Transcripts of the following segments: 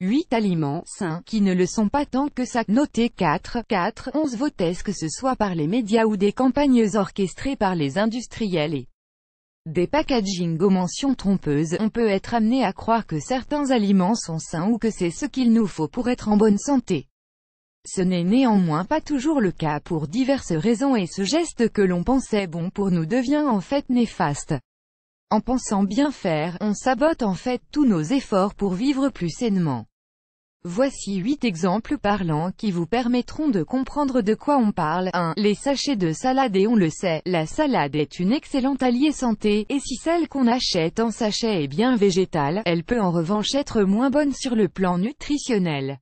8 aliments sains, qui ne le sont pas tant que ça. noté 4, 4, 11 votes que ce soit par les médias ou des campagnes orchestrées par les industriels et des packaging aux mentions trompeuses, on peut être amené à croire que certains aliments sont sains ou que c'est ce qu'il nous faut pour être en bonne santé. Ce n'est néanmoins pas toujours le cas pour diverses raisons et ce geste que l'on pensait bon pour nous devient en fait néfaste. En pensant bien faire, on sabote en fait tous nos efforts pour vivre plus sainement. Voici 8 exemples parlants qui vous permettront de comprendre de quoi on parle. 1. Les sachets de salade et on le sait, la salade est une excellente alliée santé, et si celle qu'on achète en sachet est bien végétale, elle peut en revanche être moins bonne sur le plan nutritionnel.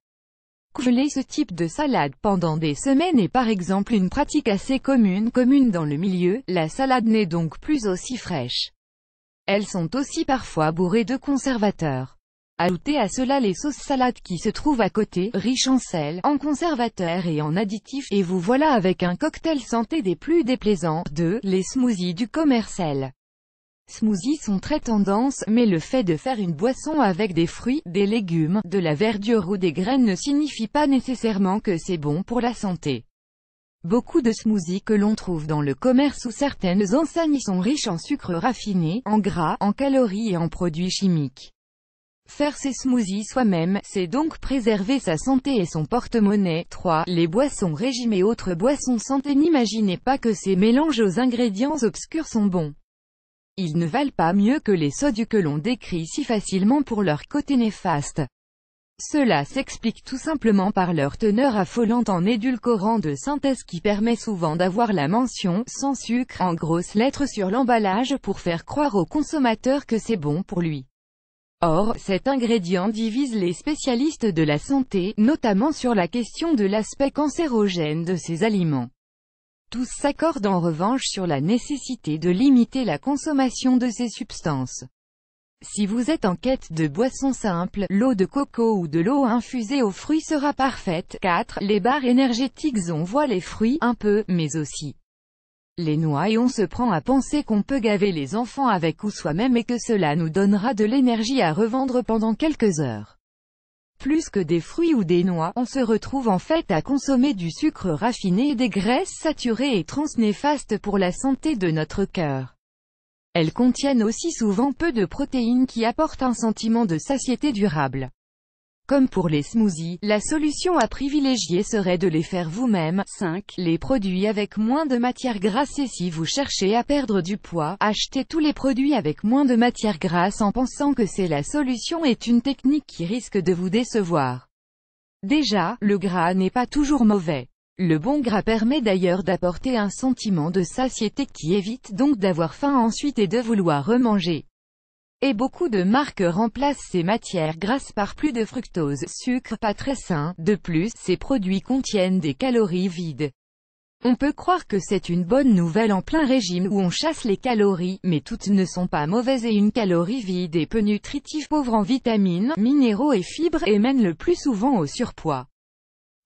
Couler ce type de salade pendant des semaines est par exemple une pratique assez commune commune dans le milieu, la salade n'est donc plus aussi fraîche. Elles sont aussi parfois bourrées de conservateurs. Ajoutez à cela les sauces salades qui se trouvent à côté, riches en sel, en conservateurs et en additifs, et vous voilà avec un cocktail santé des plus déplaisants. 2. Les smoothies du commercial. Smoothies sont très tendances, mais le fait de faire une boisson avec des fruits, des légumes, de la verdure ou des graines ne signifie pas nécessairement que c'est bon pour la santé. Beaucoup de smoothies que l'on trouve dans le commerce ou certaines enseignes sont riches en sucre raffiné, en gras, en calories et en produits chimiques. Faire ses smoothies soi-même, c'est donc préserver sa santé et son porte-monnaie. 3. Les boissons régimes et autres boissons santé N'imaginez pas que ces mélanges aux ingrédients obscurs sont bons. Ils ne valent pas mieux que les sodus que l'on décrit si facilement pour leur côté néfaste. Cela s'explique tout simplement par leur teneur affolante en édulcorant de synthèse qui permet souvent d'avoir la mention « sans sucre » en grosses lettres sur l'emballage pour faire croire au consommateur que c'est bon pour lui. Or, cet ingrédient divise les spécialistes de la santé, notamment sur la question de l'aspect cancérogène de ces aliments. Tous s'accordent en revanche sur la nécessité de limiter la consommation de ces substances. Si vous êtes en quête de boissons simples, l'eau de coco ou de l'eau infusée aux fruits sera parfaite. 4. Les barres énergétiques on voit les fruits, un peu, mais aussi les noix et on se prend à penser qu'on peut gaver les enfants avec ou soi-même et que cela nous donnera de l'énergie à revendre pendant quelques heures. Plus que des fruits ou des noix, on se retrouve en fait à consommer du sucre raffiné et des graisses saturées et transnéfastes pour la santé de notre cœur. Elles contiennent aussi souvent peu de protéines qui apportent un sentiment de satiété durable. Comme pour les smoothies, la solution à privilégier serait de les faire vous-même. 5. Les produits avec moins de matière grasse et si vous cherchez à perdre du poids, achetez tous les produits avec moins de matière grasse en pensant que c'est la solution est une technique qui risque de vous décevoir. Déjà, le gras n'est pas toujours mauvais. Le bon gras permet d'ailleurs d'apporter un sentiment de satiété qui évite donc d'avoir faim ensuite et de vouloir remanger. Et beaucoup de marques remplacent ces matières grasses par plus de fructose, sucre pas très sain. De plus, ces produits contiennent des calories vides. On peut croire que c'est une bonne nouvelle en plein régime où on chasse les calories, mais toutes ne sont pas mauvaises et une calorie vide est peu nutritive pauvre en vitamines, minéraux et fibres et mène le plus souvent au surpoids.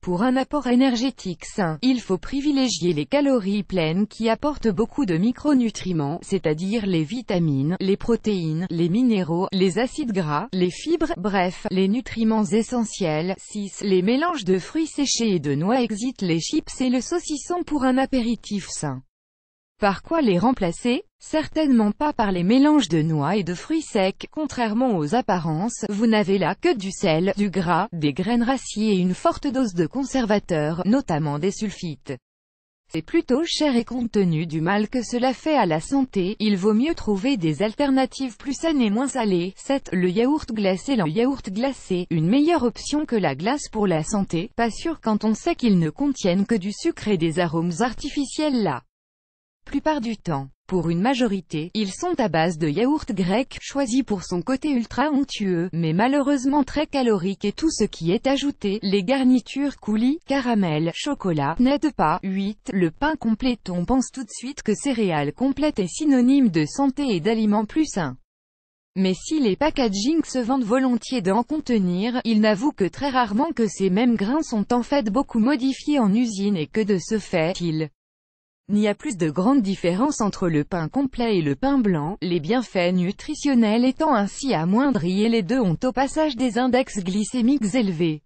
Pour un apport énergétique sain, il faut privilégier les calories pleines qui apportent beaucoup de micronutriments, c'est-à-dire les vitamines, les protéines, les minéraux, les acides gras, les fibres, bref, les nutriments essentiels. 6. Les mélanges de fruits séchés et de noix exitent les chips et le saucisson pour un apéritif sain. Par quoi les remplacer Certainement pas par les mélanges de noix et de fruits secs, contrairement aux apparences, vous n'avez là que du sel, du gras, des graines raciées et une forte dose de conservateurs, notamment des sulfites. C'est plutôt cher et compte tenu du mal que cela fait à la santé, il vaut mieux trouver des alternatives plus saines et moins salées. 7. Le yaourt glacé Le yaourt glacé, une meilleure option que la glace pour la santé, pas sûr quand on sait qu'ils ne contiennent que du sucre et des arômes artificiels là plupart du temps. Pour une majorité, ils sont à base de yaourt grec, choisi pour son côté ultra onctueux, mais malheureusement très calorique et tout ce qui est ajouté, les garnitures coulis, caramel, chocolat, n'aide pas. 8. Le pain complet On pense tout de suite que céréales complètes est synonyme de santé et d'aliments plus sains. Mais si les packagings se vendent volontiers d'en contenir, ils n'avouent que très rarement que ces mêmes grains sont en fait beaucoup modifiés en usine et que de ce fait, ils n'y a plus de grande différence entre le pain complet et le pain blanc, les bienfaits nutritionnels étant ainsi amoindris et les deux ont au passage des index glycémiques élevés.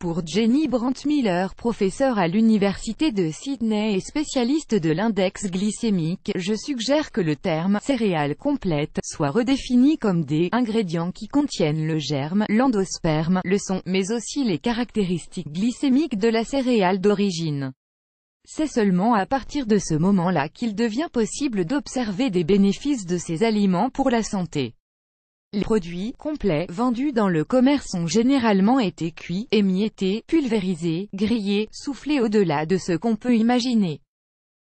Pour Jenny brandt miller professeure à l'université de Sydney et spécialiste de l'index glycémique, je suggère que le terme « céréales complètes » soit redéfini comme des « ingrédients qui contiennent le germe, l'endosperme, le son, mais aussi les caractéristiques glycémiques de la céréale d'origine ». C'est seulement à partir de ce moment-là qu'il devient possible d'observer des bénéfices de ces aliments pour la santé. Les produits complets vendus dans le commerce ont généralement été cuits, émiettés, pulvérisés, grillés, soufflés au-delà de ce qu'on peut imaginer.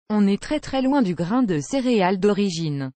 On est très très loin du grain de céréales d'origine.